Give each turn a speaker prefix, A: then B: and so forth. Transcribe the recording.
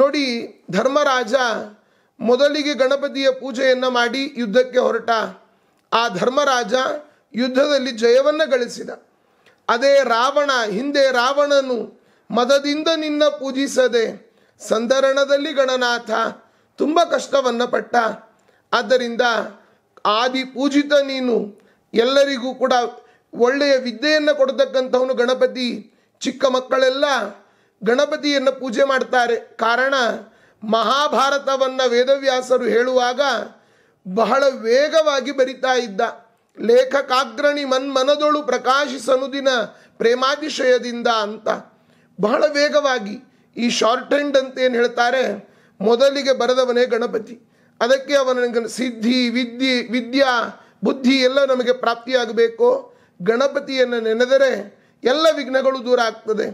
A: ನೋಡಿ ಧರ್ಮರಾಜ ಮೊದಲಿಗೆ ಗಣಪತಿಯ ಪೂಜೆಯನ್ನು ಮಾಡಿ ಯುದ್ಧಕ್ಕೆ ಹೊರಟ ಆ ಧರ್ಮರಾಜ ಯುದ್ಧದಲ್ಲಿ ಜಯವನ್ನು ಗಳಿಸಿದ ಅದೇ ರಾವಣ ಹಿಂದೆ ರಾವಣನು ಮದದಿಂದ ನಿನ್ನ ಪೂಜಿಸದೆ ಸಂದರಣದಲ್ಲಿ ಗಣನಾಥ ತುಂಬ ಕಷ್ಟವನ್ನು ಪಟ್ಟ ಆದ್ದರಿಂದ ಆದಿ ಪೂಜಿತ ನೀನು ಎಲ್ಲರಿಗೂ ಕೂಡ ಒಳ್ಳೆಯ ವಿದ್ಯೆಯನ್ನು ಕೊಡತಕ್ಕಂಥವನು ಗಣಪತಿ ಚಿಕ್ಕ ಮಕ್ಕಳೆಲ್ಲ ಗಣಪತಿಯನ್ನು ಪೂಜೆ ಮಾಡ್ತಾರೆ ಕಾರಣ ಮಹಾಭಾರತವನ್ನು ವೇದವ್ಯಾಸರು ಹೇಳುವಾಗ ಬಹಳ ವೇಗವಾಗಿ ಬರಿತಾ ಇದ್ದ ಲೇಖಕಾಗ್ರಣಿ ಮನ್ಮನದೊಳು ದಿನ ಪ್ರೇಮಾತಿಶಯದಿಂದ ಅಂತ ಬಹಳ ವೇಗವಾಗಿ ಈ ಶಾರ್ಟ್ ಹ್ಯಾಂಡ್ ಅಂತ ಏನು ಹೇಳ್ತಾರೆ ಮೊದಲಿಗೆ ಬರೆದವನೇ ಗಣಪತಿ ಅದಕ್ಕೆ ಅವನ ಸಿದ್ಧಿ ವಿದ್ಯೆ ವಿದ್ಯಾ ಬುದ್ಧಿ ಎಲ್ಲ ನಮಗೆ ಪ್ರಾಪ್ತಿಯಾಗಬೇಕು ಗಣಪತಿಯನ್ನು ನೆನೆದರೆ ಎಲ್ಲ ವಿಘ್ನಗಳು ದೂರ ಆಗ್ತದೆ